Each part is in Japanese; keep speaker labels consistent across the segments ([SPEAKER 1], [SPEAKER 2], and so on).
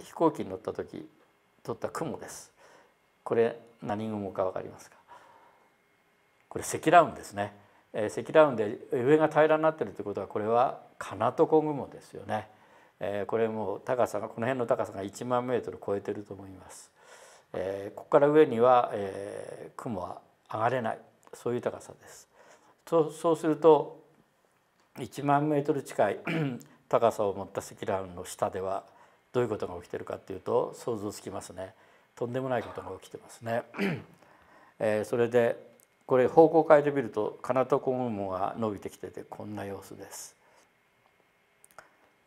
[SPEAKER 1] 飛行機に乗った時撮った雲ですこれ何雲か分かりますかこれ積乱雲ですね、え積乱雲で上が平らになってるってことはこれはかなとこ雲ですよね、えこれも高さがこの辺の高さが1万メートル超えてると思います、えここから上には、え雲は上がれないそういう高さですとそうすると1万メートル近い 高さを持った積乱雲の下ではどういうことが起きてるかっていうと想像つきますねとんでもないことが起きてますね、えー、それでこれ方向を変えてみるとかなと小雲が伸びてきててこんな様子です、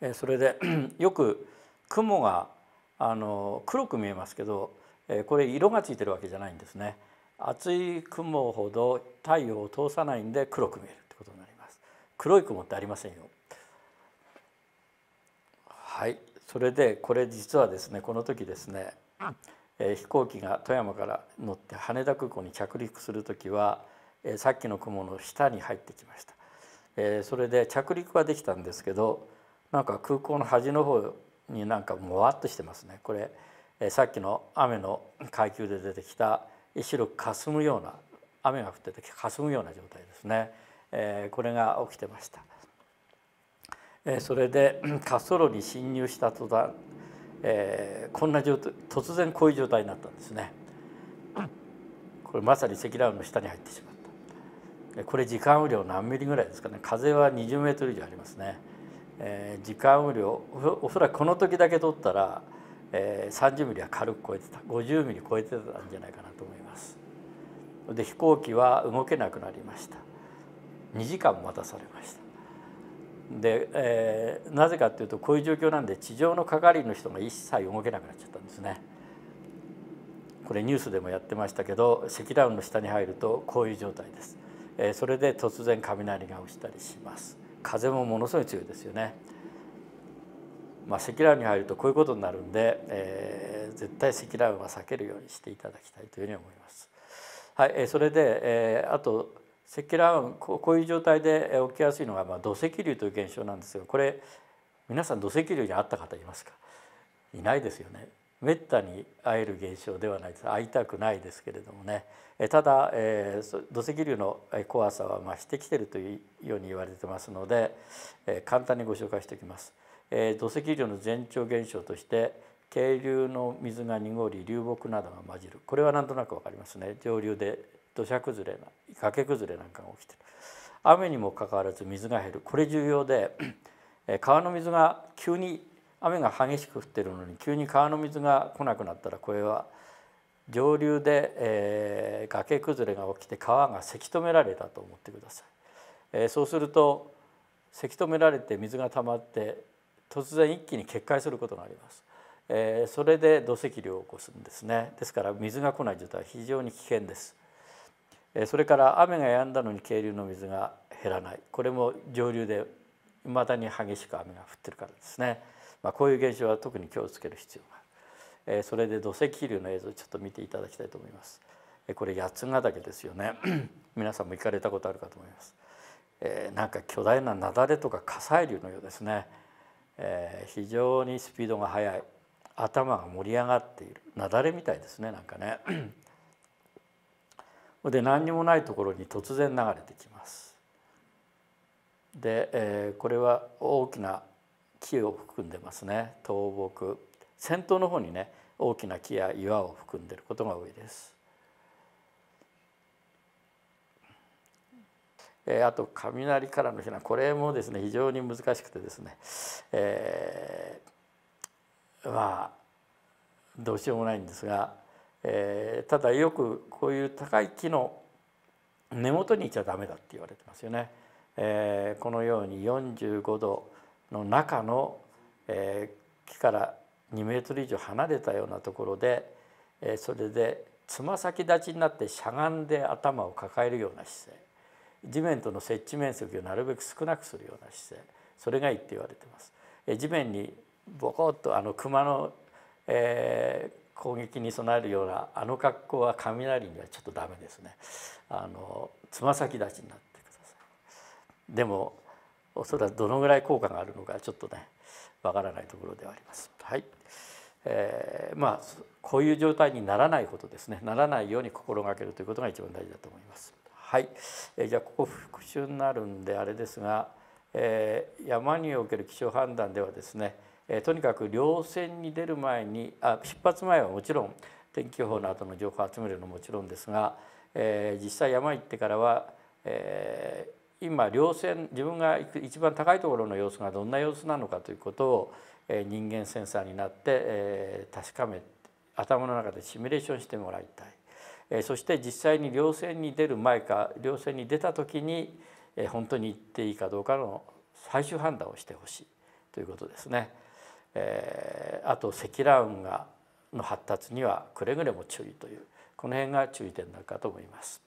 [SPEAKER 1] えー、それで よく雲があの黒く見えますけど、えー、これ色がついてるわけじゃないんですね厚い雲ほど太陽を通さないんで黒く見えるってことになります黒い雲ってありませんよはいそれでこれ実はですねこの時ですね、えー、飛行機が富山から乗って羽田空港に着陸する時は、えー、さっきの雲の下に入ってきました、えー、それで着陸はできたんですけどなんか空港の端の方になんかもわっとしてますねこれ、えー、さっきの雨の階級で出てきた白く霞むような雨が降ってて霞むような状態ですね、えー、これが起きてました。それで滑走路に侵入した途端、えー、こんな状態突然こういう状態になったんですね。これまさに積乱雲の下に入ってしまった。これ時間雨量何ミリぐらいですかね風は20メートル以上ありますね。えー、時間雨量おそらくこの時だけ取ったら、えー、30ミリは軽く超えてた50ミリ超えてたんじゃないかなと思います。で飛行機は動けなくなりました。2時間待たされました。で、えー、なぜかっていうとこういう状況なんで地上の係の人が一切動けなくなっちゃったんですね。これニュースでもやってましたけど積乱雲の下に入るとこういう状態です。えー、それで突然雷が落ちたりします。風もものすごい強いですよね。まあ、積乱雲に入るとこういうことになるんで、えー、絶対積乱雲は避けるようにしていただきたいというふうに思います。はい、えー、それで、えー、あと積乱雲こういう状態で起きやすいのが、まあ、土石流という現象なんですがこれ皆さん土石流に会った方いますかいないですよね。めったに会える現象ではないです会いたくないですけれどもねえただ、えー、土石流の怖さは増してきてるというように言われてますので、えー、簡単にご紹介しておきます、えー、土石流の前兆現象として渓流の水が濁り流木などが混じるこれはなんとなくわかりますね上流で土砂崩れ崖崩れなんかが起きてる雨にもかかわらず水が減るこれ重要で川の水が急に雨が激しく降ってるのに急に川の水が来なくなったらこれは上流で、えー、崖崩れが起きて川がせき止められたと思ってください、えー、そうするとせき止められて水が溜まって突然一気に決壊することがあります、えー、それで土石流を起こすんですねですから水が来ない状態は非常に危険ですそれから雨が止んだのに渓流の水が減らないこれも上流で未だに激しく雨が降ってるからですね、まあ、こういう現象は特に気をつける必要がある、えそれで土石流の映像をちょっと見ていただきたいと思います、えこれ八ヶ岳ですよね 皆さんも行かれたことあるかと思います、えなんか巨大な雪崩とか火砕流のようですね、え非常にスピードが速い頭が盛り上がっている雪崩みたいですねなんかね で何にもないところに突然流れてきます。で、えー、これは大きな木を含んでますね倒木先頭の方にね大きな木や岩を含んでいることが多いです。えー、あと雷からの避難これもですね非常に難しくてですね、えー、まあどうしようもないんですがえー、ただよくこういう高い木の根元にいちゃダメだって言われてますよね。えー、このように45度の中の、えー、木から2メートル以上離れたようなところで、えー、それでつま先立ちになってしゃがんで頭を抱えるような姿勢地面との接地面積をなるべく少なくするような姿勢それがいいって言われてます。え地面にボコッとあの熊の、えー、攻撃に備えるようなあの格好は雷にはちょっとダメですねあのつま先立ちになってくださいでもおそらくどのぐらい効果があるのかちょっとねわからないところではありますはい、えー、まあこういう状態にならないことですねならないように心がけるということが一番大事だと思いますはい、えー、じゃあここ復習になるんであれですが、えー、山における気象判断ではですねえとにかく稜線に出る前にあ出発前はもちろん天気予報の後の情報を集めるのももちろんですが、えー、実際山行ってからは、えー、今稜線自分が行く一番高いところの様子がどんな様子なのかということを、えー、人間センサーになって、え確かめ頭の中でシミュレーションしてもらいたい、えそして実際に稜線に出る前か稜線に出た時に、え本当に行っていいかどうかの最終判断をしてほしいということですね。えー、あと積乱雲がの発達にはくれぐれも注意というこの辺が注意点になるかと思います。